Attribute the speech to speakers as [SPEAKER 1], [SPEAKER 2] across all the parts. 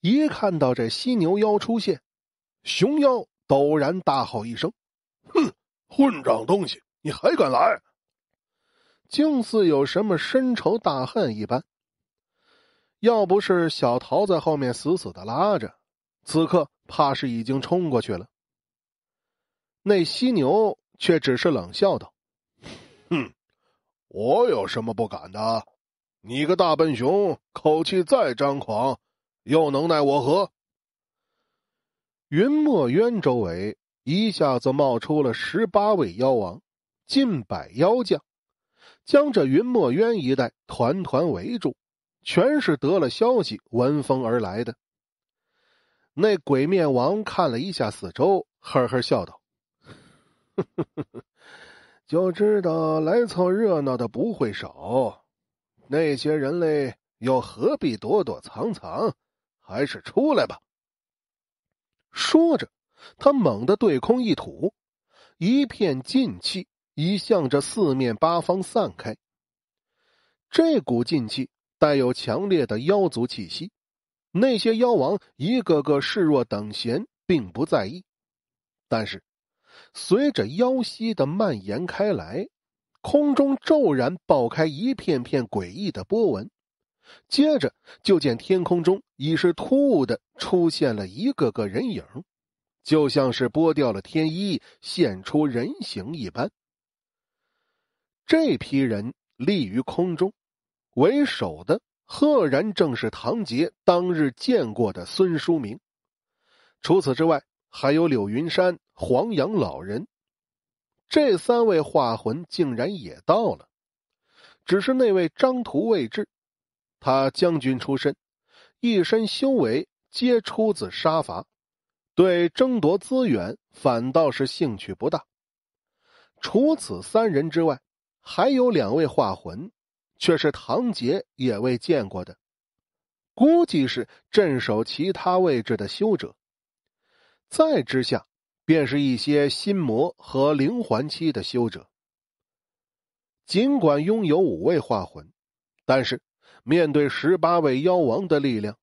[SPEAKER 1] 一看到这犀牛妖出现，熊妖陡然大吼一声：“哼，混账东西，你还敢来！”竟似有什么深仇大恨一般。要不是小桃在后面死死的拉着，此刻怕是已经冲过去了。那犀牛却只是冷笑道：“哼，我有什么不敢的？你个大笨熊，口气再张狂！”又能奈我何？云墨渊周围一下子冒出了十八位妖王，近百妖将，将这云墨渊一带团团围住，全是得了消息闻风而来的。那鬼面王看了一下四周，呵呵笑道：“ 就知道来凑热闹的不会少，那些人类又何必躲躲藏藏？”还是出来吧。说着，他猛地对空一吐，一片劲气已向着四面八方散开。这股劲气带有强烈的妖族气息，那些妖王一个个视若等闲，并不在意。但是，随着妖息的蔓延开来，空中骤然爆开一片片诡异的波纹。接着就见天空中已是突兀的出现了一个个人影，就像是剥掉了天衣现出人形一般。这批人立于空中，为首的赫然正是唐杰当日见过的孙书明，除此之外还有柳云山、黄杨老人，这三位画魂竟然也到了，只是那位张图未至。他将军出身，一身修为皆出自杀伐，对争夺资源反倒是兴趣不大。除此三人之外，还有两位化魂，却是唐杰也未见过的，估计是镇守其他位置的修者。再之下，便是一些心魔和灵环期的修者。尽管拥有五位化魂，但是。面对十八位妖王的力量，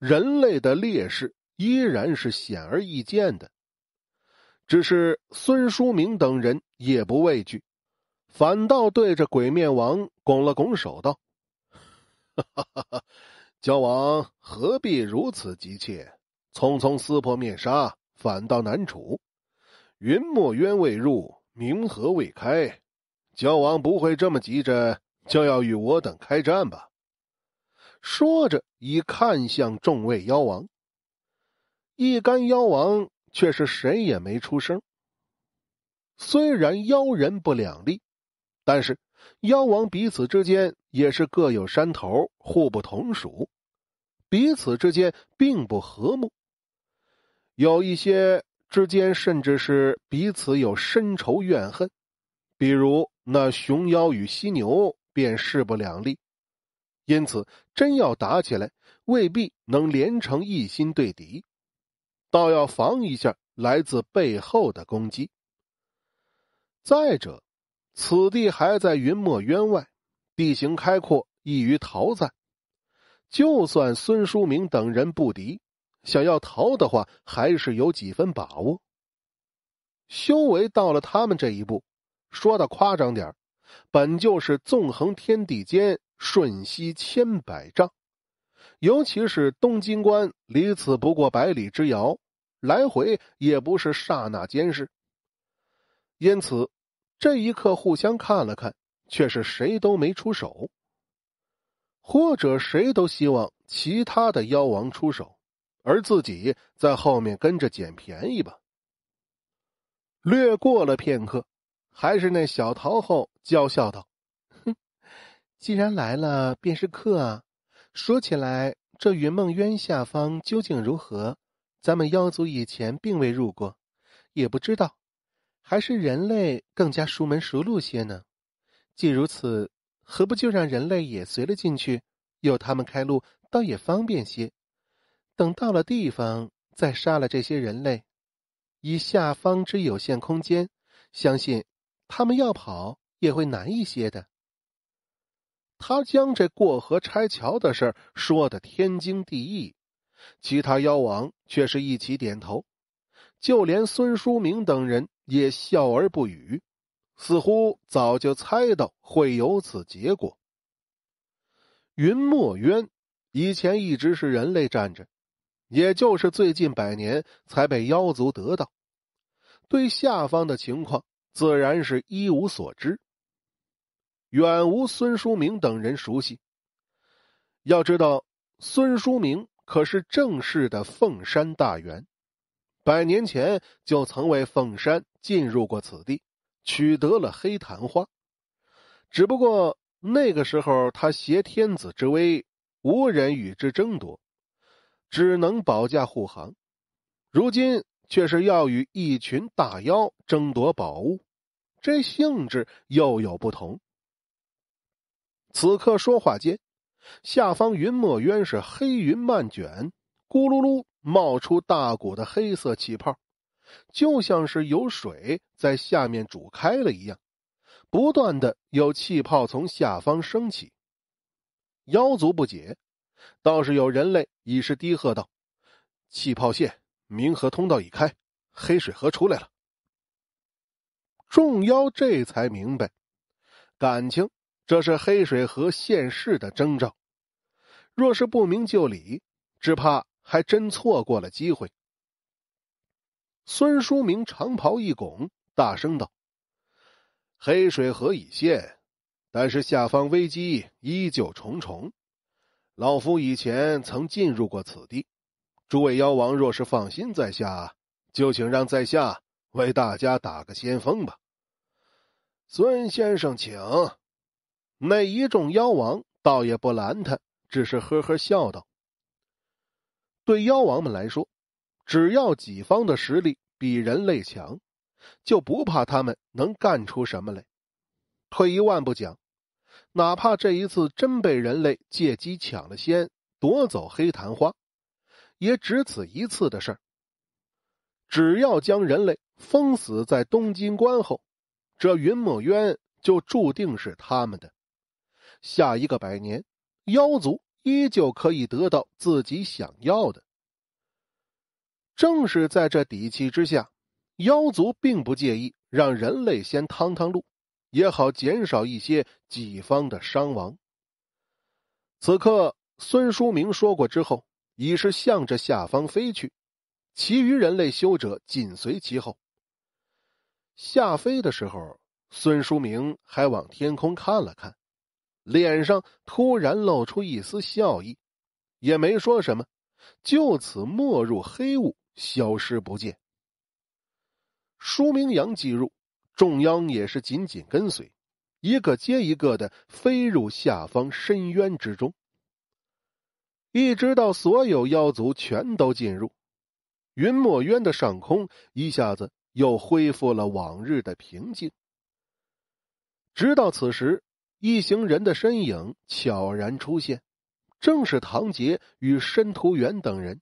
[SPEAKER 1] 人类的劣势依然是显而易见的。只是孙书明等人也不畏惧，反倒对着鬼面王拱了拱手道：“焦王何必如此急切？匆匆撕破面纱，反倒难处。云墨渊未入，冥河未开，焦王不会这么急着就要与我等开战吧？”说着，已看向众位妖王。一干妖王却是谁也没出声。虽然妖人不两立，但是妖王彼此之间也是各有山头，互不同属，彼此之间并不和睦。有一些之间甚至是彼此有深仇怨恨，比如那熊妖与犀牛便势不两立。因此，真要打起来，未必能连成一心对敌，倒要防一下来自背后的攻击。再者，此地还在云墨渊外，地形开阔，易于逃散。就算孙书明等人不敌，想要逃的话，还是有几分把握。修为到了他们这一步，说的夸张点本就是纵横天地间，瞬息千百丈，尤其是东京关离此不过百里之遥，来回也不是刹那间事。因此，这一刻互相看了看，却是谁都没出手，或者谁都希望其他的妖王出手，而自己在后面跟着捡便宜吧。略过了片刻。还是那小桃后娇笑道：“哼，既然来了便是客。啊。说起来，这云梦渊下方究竟如何？咱们妖族以前并未入过，也不知道。还是人类更加熟门熟路些呢。既如此，何不就让人类也随了进去？有他们开路，倒也方便些。等到了地方，再杀了这些人类。以下方之有限空间，相信。”他们要跑也会难一些的。他将这过河拆桥的事说的天经地义，其他妖王却是一起点头，就连孙书明等人也笑而不语，似乎早就猜到会有此结果。云墨渊以前一直是人类站着，也就是最近百年才被妖族得到，对下方的情况。自然是一无所知，远无孙书明等人熟悉。要知道，孙书明可是正式的凤山大员，百年前就曾为凤山进入过此地，取得了黑昙花。只不过那个时候他挟天子之威，无人与之争夺，只能保驾护航。如今却是要与一群大妖争夺宝物。这性质又有不同。此刻说话间，下方云墨渊是黑云漫卷，咕噜噜冒出大股的黑色气泡，就像是有水在下面煮开了一样，不断的有气泡从下方升起。妖族不解，倒是有人类已是低喝道：“气泡线，冥河通道已开，黑水河出来了。”众妖这才明白，感情这是黑水河现世的征兆。若是不明就里，只怕还真错过了机会。孙叔明长袍一拱，大声道：“黑水河已现，但是下方危机依旧重重。老夫以前曾进入过此地，诸位妖王若是放心，在下就请让在下。”为大家打个先锋吧，孙先生，请。那一众妖王倒也不拦他，只是呵呵笑道：“对妖王们来说，只要己方的实力比人类强，就不怕他们能干出什么来。退一万步讲，哪怕这一次真被人类借机抢了先，夺走黑昙花，也只此一次的事儿。”只要将人类封死在东京关后，这云墨渊就注定是他们的。下一个百年，妖族依旧可以得到自己想要的。正是在这底气之下，妖族并不介意让人类先趟趟路，也好减少一些己方的伤亡。此刻，孙书明说过之后，已是向着下方飞去。其余人类修者紧随其后。下飞的时候，孙书明还往天空看了看，脸上突然露出一丝笑意，也没说什么，就此没入黑雾，消失不见。书明阳进入，众妖也是紧紧跟随，一个接一个的飞入下方深渊之中。一直到所有妖族全都进入。云墨渊的上空一下子又恢复了往日的平静。直到此时，一行人的身影悄然出现，正是唐杰与申屠元等人。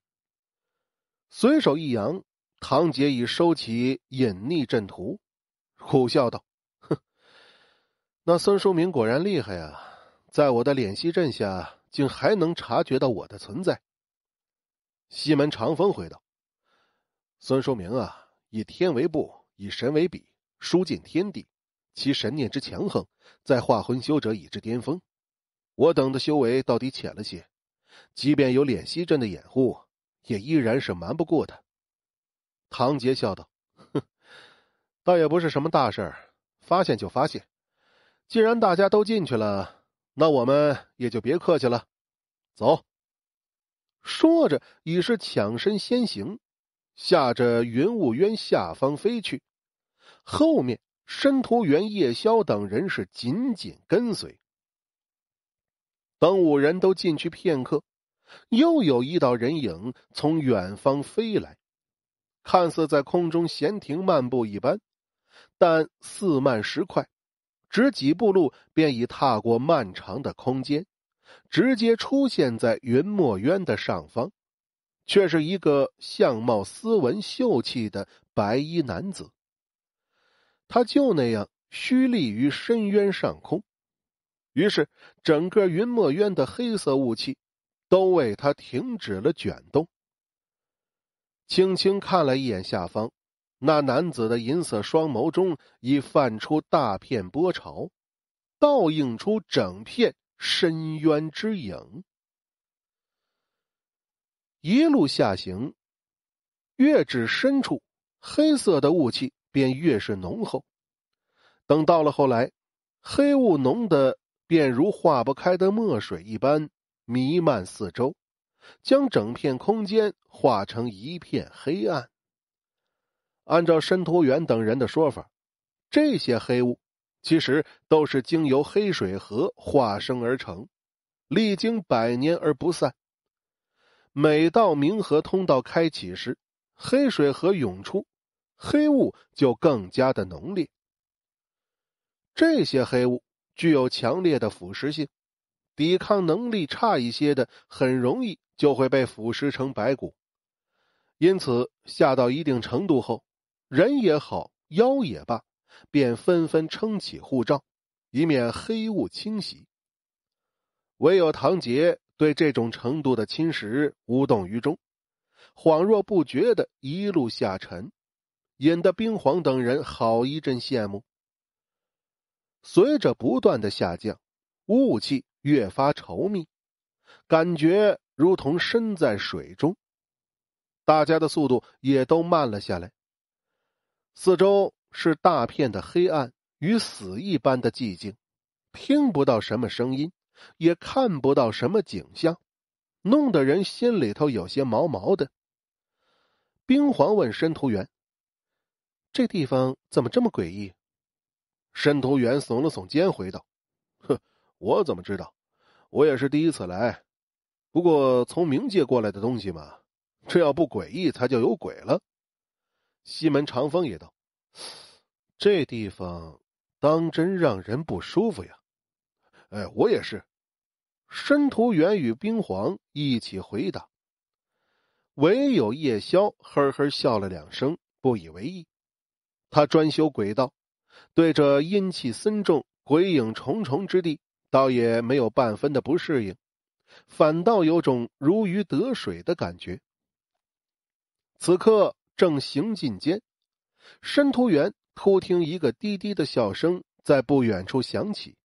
[SPEAKER 1] 随手一扬，唐杰已收起隐匿阵图，苦笑道：“哼，那孙书明果然厉害啊，在我的脸息阵下，竟还能察觉到我的存在。”西门长风回道。孙书明啊，以天为布，以神为笔，书尽天地。其神念之强横，在化魂修者已至巅峰。我等的修为到底浅了些，即便有敛息阵的掩护，也依然是瞒不过他。唐杰笑道：“哼，倒也不是什么大事儿，发现就发现。既然大家都进去了，那我们也就别客气了，走。”说着，已是抢身先行。下着云雾渊下方飞去，后面申屠元、叶萧等人是紧紧跟随。等五人都进去片刻，又有一道人影从远方飞来，看似在空中闲庭漫步一般，但似慢时快，只几步路便已踏过漫长的空间，直接出现在云墨渊的上方。却是一个相貌斯文、秀气的白衣男子。他就那样虚立于深渊上空，于是整个云墨渊的黑色雾气都为他停止了卷动。轻轻看了一眼下方，那男子的银色双眸中已泛出大片波潮，倒映出整片深渊之影。一路下行，越至深处，黑色的雾气便越是浓厚。等到了后来，黑雾浓的便如化不开的墨水一般弥漫四周，将整片空间化成一片黑暗。按照申屠元等人的说法，这些黑雾其实都是经由黑水河化生而成，历经百年而不散。每到冥河通道开启时，黑水河涌出，黑雾就更加的浓烈。这些黑雾具有强烈的腐蚀性，抵抗能力差一些的，很容易就会被腐蚀成白骨。因此，下到一定程度后，人也好，妖也罢，便纷纷撑起护罩，以免黑雾侵袭。唯有唐杰。对这种程度的侵蚀无动于衷，恍若不觉的一路下沉，引得冰皇等人好一阵羡慕。随着不断的下降，雾气越发稠密，感觉如同身在水中。大家的速度也都慢了下来。四周是大片的黑暗与死一般的寂静，听不到什么声音。也看不到什么景象，弄得人心里头有些毛毛的。冰皇问申屠元：“这地方怎么这么诡异？”申屠元耸了耸肩，回道：“哼，我怎么知道？我也是第一次来。不过从冥界过来的东西嘛，这要不诡异才叫有鬼了。”西门长风也道：“这地方当真让人不舒服呀。”哎，我也是。申屠元与冰皇一起回答，唯有夜宵呵呵笑了两声，不以为意。他专修鬼道，对这阴气森重、鬼影重重之地，倒也没有半分的不适应，反倒有种如鱼得水的感觉。此刻正行进间，申屠元突听一个低低的笑声在不远处响起。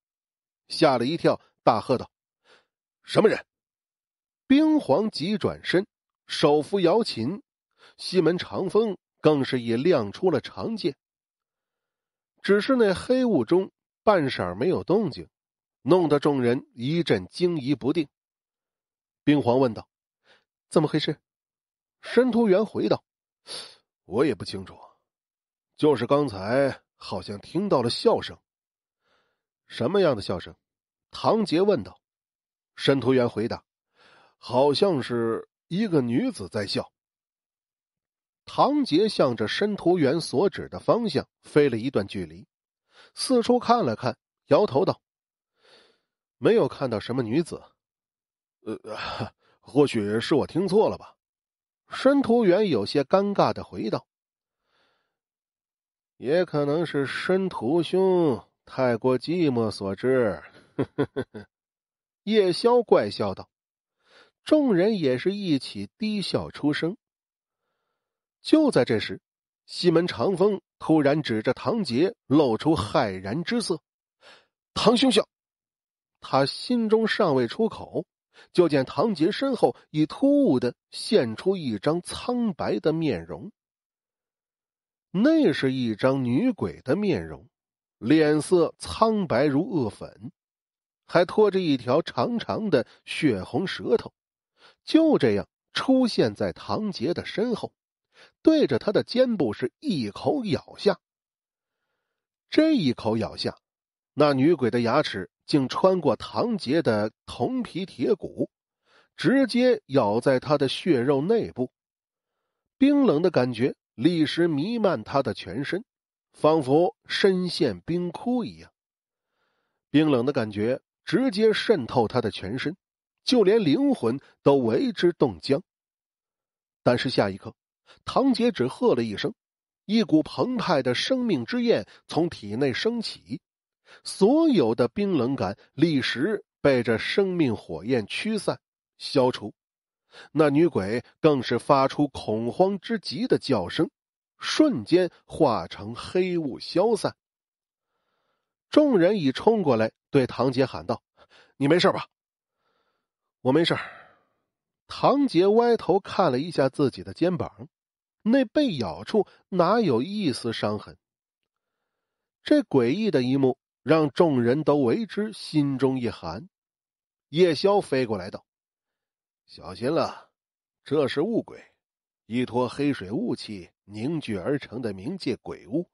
[SPEAKER 1] 吓了一跳，大喝道：“什么人？”冰皇急转身，手扶瑶琴，西门长风更是已亮出了长剑。只是那黑雾中半晌没有动静，弄得众人一阵惊疑不定。冰皇问道：“怎么回事？”申屠元回道：“我也不清楚，就是刚才好像听到了笑声，什么样的笑声？”唐杰问道：“申屠元回答，好像是一个女子在笑。”唐杰向着申屠元所指的方向飞了一段距离，四处看了看，摇头道：“没有看到什么女子，呃，或许是我听错了吧。”申屠元有些尴尬的回道：“也可能是申屠兄太过寂寞所致。”呵呵呵叶萧怪笑道，众人也是一起低笑出声。就在这时，西门长风突然指着唐杰，露出骇然之色：“唐兄笑！”他心中尚未出口，就见唐杰身后已突兀的现出一张苍白的面容，那是一张女鬼的面容，脸色苍白如恶粉。还拖着一条长长的血红舌头，就这样出现在唐杰的身后，对着他的肩部是一口咬下。这一口咬下，那女鬼的牙齿竟穿过唐杰的铜皮铁骨，直接咬在他的血肉内部。冰冷的感觉立时弥漫他的全身，仿佛身陷冰窟一样。冰冷的感觉。直接渗透他的全身，就连灵魂都为之冻僵。但是下一刻，唐杰只喝了一声，一股澎湃的生命之焰从体内升起，所有的冰冷感立时被这生命火焰驱散消除。那女鬼更是发出恐慌之极的叫声，瞬间化成黑雾消散。众人已冲过来，对唐杰喊道：“你没事吧？”“我没事唐杰歪头看了一下自己的肩膀，那被咬处哪有一丝伤痕？这诡异的一幕让众人都为之心中一寒。夜宵飞过来道：“小心了，这是雾鬼，依托黑水雾气凝聚而成的冥界鬼物，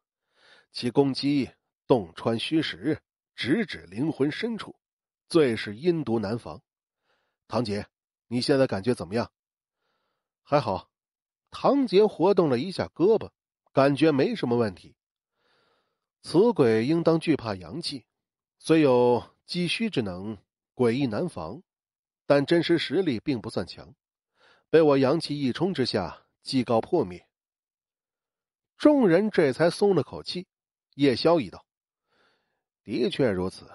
[SPEAKER 1] 其攻击……”洞穿虚实，直指灵魂深处，最是阴毒难防。唐杰，你现在感觉怎么样？还好。唐杰活动了一下胳膊，感觉没什么问题。此鬼应当惧怕阳气，虽有积虚之能，诡异难防，但真实实力并不算强，被我阳气一冲之下，即告破灭。众人这才松了口气。叶萧一道。的确如此，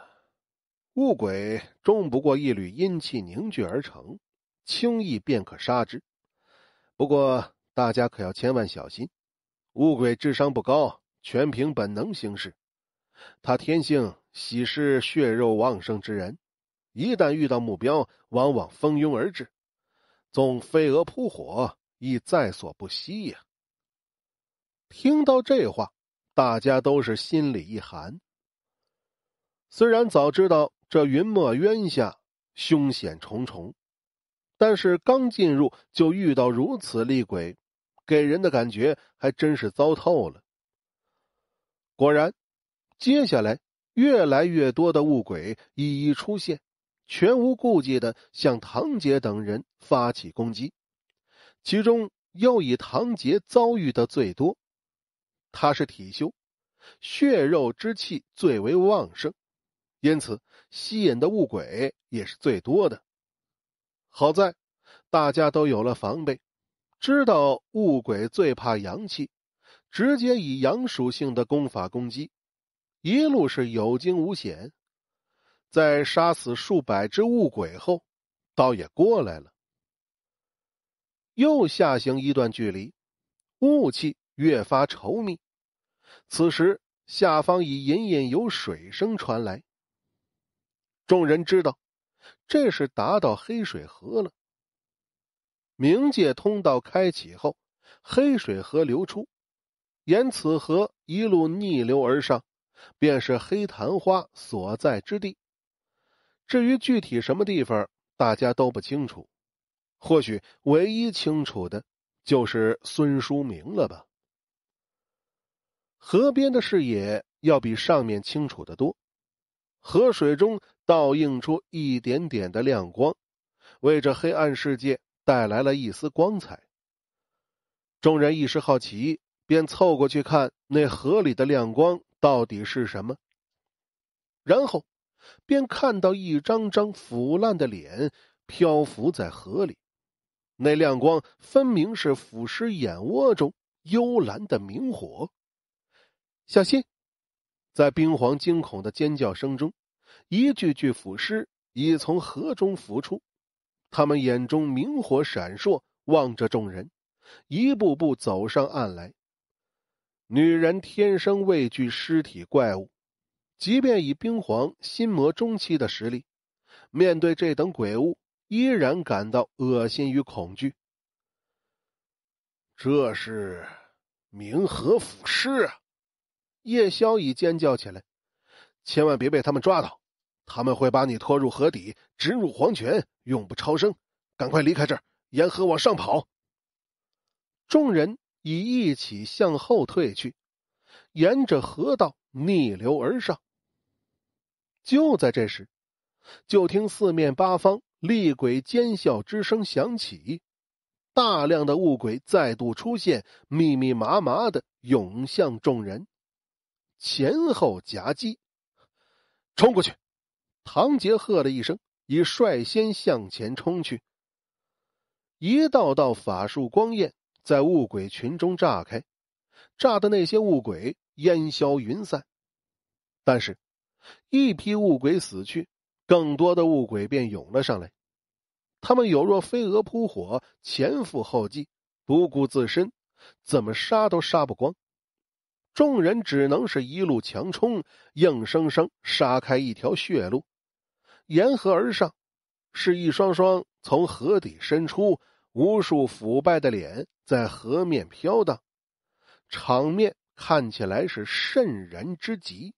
[SPEAKER 1] 雾鬼终不过一缕阴气凝聚而成，轻易便可杀之。不过大家可要千万小心，雾鬼智商不高，全凭本能行事。他天性喜嗜血肉旺盛之人，一旦遇到目标，往往蜂拥而至，纵飞蛾扑火，亦在所不惜呀。听到这话，大家都是心里一寒。虽然早知道这云墨渊下凶险重重，但是刚进入就遇到如此厉鬼，给人的感觉还真是糟透了。果然，接下来越来越多的雾鬼一一出现，全无顾忌的向唐杰等人发起攻击，其中又以唐杰遭遇的最多。他是体修，血肉之气最为旺盛。因此，吸引的物鬼也是最多的。好在大家都有了防备，知道物鬼最怕阳气，直接以阳属性的功法攻击，一路是有惊无险。在杀死数百只物鬼后，倒也过来了。又下行一段距离，雾气越发稠密。此时下方已隐隐有水声传来。众人知道，这是达到黑水河了。冥界通道开启后，黑水河流出，沿此河一路逆流而上，便是黑昙花所在之地。至于具体什么地方，大家都不清楚。或许唯一清楚的，就是孙书明了吧。河边的视野要比上面清楚的多，河水中。倒映出一点点的亮光，为这黑暗世界带来了一丝光彩。众人一时好奇，便凑过去看那河里的亮光到底是什么。然后，便看到一张张腐烂的脸漂浮在河里，那亮光分明是腐尸眼窝中幽蓝的明火。小心！在冰皇惊恐的尖叫声中。一具具腐尸已从河中浮出，他们眼中明火闪烁，望着众人，一步步走上岸来。女人天生畏惧尸体怪物，即便以冰皇心魔中期的实力，面对这等鬼物，依然感到恶心与恐惧。这是冥河腐尸啊！叶宵已尖叫起来，千万别被他们抓到！他们会把你拖入河底，直入黄泉，永不超生！赶快离开这儿，沿河往上跑！众人已一起向后退去，沿着河道逆流而上。就在这时，就听四面八方厉鬼尖笑之声响起，大量的雾鬼再度出现，密密麻麻的涌向众人，前后夹击，冲过去！唐杰喝了一声，已率先向前冲去。一道道法术光焰在雾鬼群中炸开，炸的那些雾鬼烟消云散。但是，一批雾鬼死去，更多的雾鬼便涌了上来。他们有若飞蛾扑火，前赴后继，不顾自身，怎么杀都杀不光。众人只能是一路强冲，硬生生杀开一条血路。沿河而上，是一双双从河底伸出、无数腐败的脸在河面飘荡，场面看起来是渗人之极。